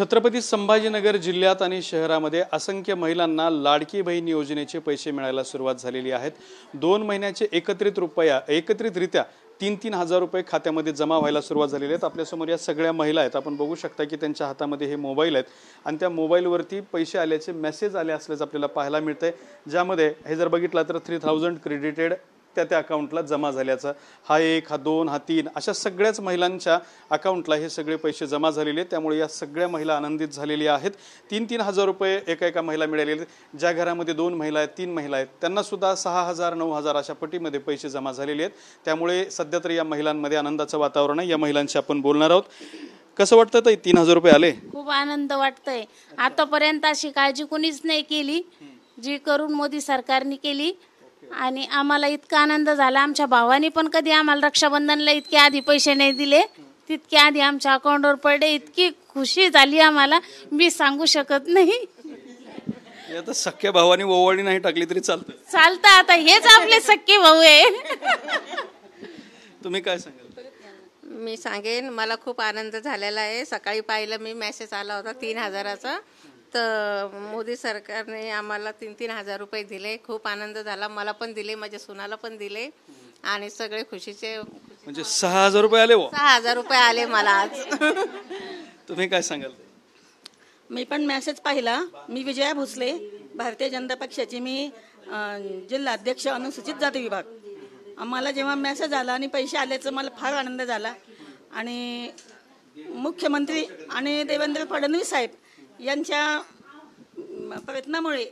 छत्रपती संभाजीनगर जिल्ह्यात आणि शहरामध्ये असंख्य महिलांना लाडकी बहीण योजनेचे पैसे मिळायला सुरुवात झालेली आहेत दोन महिन्याचे एकत्रित रुपया एकत्रितरित्या तीन तीन हजार रुपये खात्यामध्ये जमा व्हायला सुरुवात झालेली आहेत आपल्यासमोर या सगळ्या महिला आहेत आपण बघू शकता की त्यांच्या हातामध्ये हे मोबाईल आहेत आणि त्या मोबाईलवरती पैसे आल्याचे मेसेज आले असल्याचं आपल्याला पाहायला मिळतंय ज्यामध्ये हे जर बघितलं तर थ्री थाउजंड क्रेडिटेड त्या त्या अकाउंटला जमा झाल्याचा हा एक हा दोन हा तीन अशा सगळ्याच महिलांच्या अकाउंटला हे सगळे पैसे जमा झालेले आहेत त्यामुळे या सगळ्या महिला आनंदित झालेल्या आहेत तीन तीन हजार रुपये एका एका महिला मिळालेले ज्या घरामध्ये दोन महिला आहेत तीन महिला आहेत त्यांनासुद्धा सहा हजार नऊ हजार अशा पटीमध्ये पैसे जमा झालेले आहेत त्यामुळे सध्या तरी या महिलांमध्ये आनंदाचं वातावरण आहे या महिलांशी आपण बोलणार आहोत कसं वाटतं ते तीन हजार रुपये आले खूप आनंद वाटतंय आतापर्यंत अशी काळजी कुणीच नाही केली जी करून मोदी सरकारने केली आणि आम्हाला इतका आनंद झाला आमच्या भावानी पण कधी आम्हाला रक्षाबंधनला इतके आधी पैसे नाही दिले तितके आधी आमच्या अकाउंटवर पडले इतकी खुशी झाली आम्हाला मी सांगू शकत नाही आता सख्या भावानी ओवाळी नाही टाकली तरी चालतं चालतं आता हेच आपले सख्खे भाऊ आहे तुम्ही काय सांगाल मी सांगेन मला खूप आनंद झालेला आहे सकाळी पाहिलं मी मेसेज आला होता तीन हजाराचा तर मोदी सरकारने आम्हाला तीन तीन हजार रुपये दिले खूप आनंद झाला मला पण दिले माझ्या सुनाला पण दिले आणि सगळे खुशीचे म्हणजे सहा हजार रुपये आले हो सहा हजार रुपये आले मला आज तुम्ही काय सांगाल मी पण मेसेज पाहिला मी विजया भोसले भारतीय जनता पक्षाची मी जिल्हा अध्यक्ष अनुसूचित जाती विभाग मला जेव्हा मेसेज आला आणि पैसे आल्याचं मला फार आनंद झाला आणि मुख्यमंत्री आणि देवेंद्र फडणवीस साहेब यांच्या प्रयत्नामुळे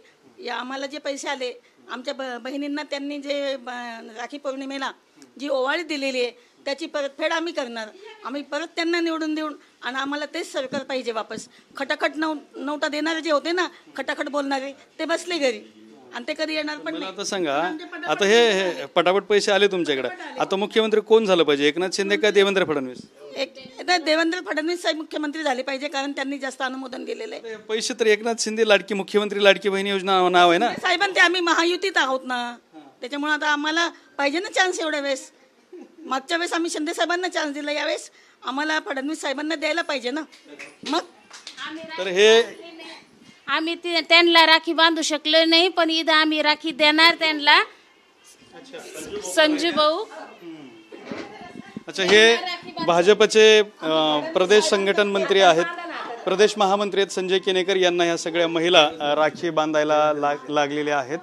या आम्हाला जे पैसे आले आमच्या ब बहिणींना त्यांनी जे राखी पौर्णिमेला जी ओवाळी दिलेली आहे त्याची परतफेड आम्ही करणार आम्ही परत त्यांना निवडून देऊन आणि आम्हाला तेच सरकार पाहिजे वापस खटाखट नव नवटा देणारे जे होते ना खटाखट बोलणारे ते बसले घरी आणि ते कधी येणार पण आता सांगा आता हे पटापट पैसे आले तुमच्याकडे आता मुख्यमंत्री कोण झालं पाहिजे एकनाथ शिंदे का देवेंद्र फडणवीस एक देवेंद्र फडणवीस साहेब मुख्यमंत्री झाले पाहिजे कारण त्यांनी जास्त अनुमोदन दिलेलं आहे पैसे तर एकनाथ शिंदे लाडकी मुख्यमंत्री लाडकी बहिणी योजना नाव आहे ना साहेब ते आम्ही महायुतीत आहोत ना त्याच्यामुळे आता आम्हाला पाहिजे ना चान्स एवढ्या वेळेस मागच्या वेळेस आम्ही शिंदे साहेबांना चान्स दिला यावेळेस आम्हाला फडणवीस साहेबांना द्यायला पाहिजे ना मग तर हे आम्ही त्यांना राखी बांधू शकलो नाही पण इथं आम्ही राखी देणार त्यांना संजू भाऊ अच्छा हे भाजपचे प्रदेश संघटन मंत्री आहेत प्रदेश महामंत्री आहेत संजय केनेकर यांना ह्या सगळ्या महिला राखी बांधायला लागलेल्या आहेत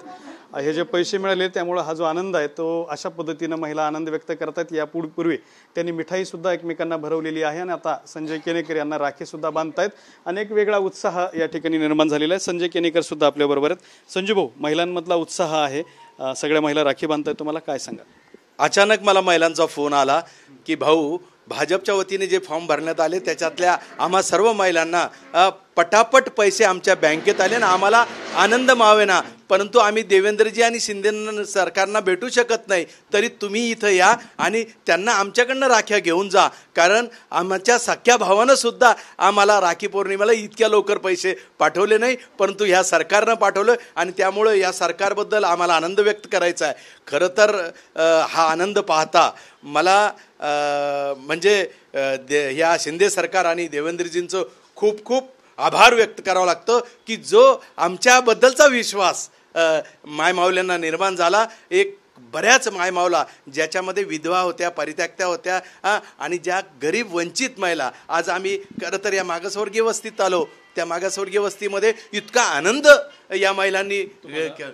हे जे पैसे मिळाले त्यामुळे हा जो आनंद आहे तो अशा पद्धतीनं महिला आनंद व्यक्त करतात यापूर्वी त्यांनी मिठाईसुद्धा एकमेकांना भरवलेली आहे आणि आता संजय केनेकर यांना राखीसुद्धा बांधतायत अनेक वेगळा उत्साह या ठिकाणी निर्माण झालेला आहे संजय केनेकर सुद्धा आपल्याबरोबर आहेत संजय भाऊ महिलांमधला उत्साह आहे सगळ्या महिला राखी बांधतायत तुम्हाला काय सांगा अचानक मला महिलांचा फोन आला की भाऊ भाजपच्या वतीने जे फॉर्म भरण्यात आले त्याच्यातल्या आम्हा सर्व महिलांना पटापट पैसे आमच्या बँकेत आले ना आम्हाला आनंद मावेना परंतु आम्ही देवेंद्रजी आणि शिंदे सरकारना भेटू शकत नाही तरी तुम्ही इथं या आणि त्यांना आमच्याकडनं राख्या घेऊन जा कारण आमच्या सख्या भावानं सुद्धा आम्हाला राखी पौर्णिमेला इतक्या लवकर पैसे पाठवले नाही परंतु ह्या सरकारनं पाठवलं आणि त्यामुळं या सरकारबद्दल आम्हाला आनंद व्यक्त करायचा आहे खरं तर हा आनंद पाहता मला म्हणजे दे ह्या शिंदे सरकार आणि देवेंद्रजींचं खूप खूप आभार व्यक्त करावा लागतो की जो आमच्याबद्दलचा विश्वास मायमावल्यांना निर्माण झाला एक बऱ्याच मायमावला ज्याच्यामध्ये विधवा होत्या परित्यागत्या होत्या आणि ज्या गरीब वंचित महिला आज आम्ही खरं तर या मागासवर्गीय वस्तीत आलो त्या मागासवर्गीय वस्तीमध्ये इतका आनंद या महिलांनी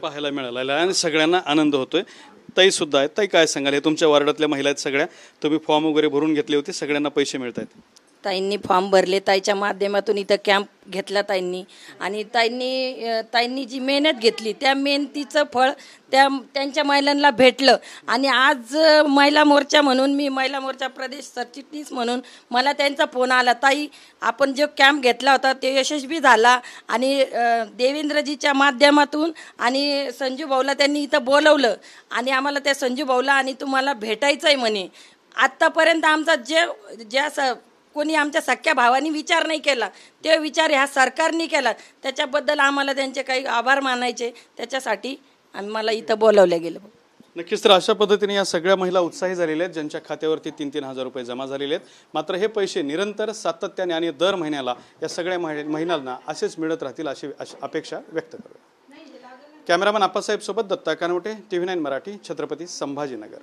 पाहायला मिळाला आणि सगळ्यांना आनंद होतोय ताई सुद्धा आहेत ताई काय सांगाल हे तुमच्या वार्डातल्या महिला आहेत सगळ्या तुम्ही फॉर्म वगैरे भरून घेतले होते सगळ्यांना पैसे मिळत आहेत ताईंनी फॉर्म भरले ताईच्या माध्यमातून इथं कॅम्प घेतला ताईंनी आणि ताईंनी ताईंनी जी मेहनत घेतली त्या मेहनतीचं फळ त्या त्यांच्या महिलांना भेटलं आणि आज महिला मोर्चा म्हणून मी महिला मोर्चा प्रदेश सरचिटणीस म्हणून मला त्यांचा फोन आला ताई आपण जो कॅम्प घेतला होता ते यशस्वी झाला आणि देवेंद्रजीच्या माध्यमातून आणि संजू भाऊला त्यांनी इथं बोलवलं आणि आम्हाला त्या संजू भाऊला आणि तुम्हाला भेटायचं आहे म्हणे आत्तापर्यंत आमचा जे ज्या स कोणी आमच्या सख्या भावानी विचार नाही केला ते विचार ह्या सरकारने केला त्याच्याबद्दल आम्हाला त्यांचे काही आभार मानायचे त्याच्यासाठी आम्हाला मला इथं बोलवलं गेलं नक्कीच तर अशा पद्धतीने या सगळ्या महिला उत्साही झालेल्या आहेत ज्यांच्या खात्यावरती तीन तीन हजार रुपये जमा झालेले आहेत मात्र हे पैसे निरंतर सातत्याने आणि दर महिन्याला या सगळ्या महिलांना असेच मिळत राहतील अशी अपेक्षा व्यक्त करूया कॅमेरामन आप्पासाहेब सोबत Datta Kanwate T V nine Marathi Chhatrapati Sambhajinagar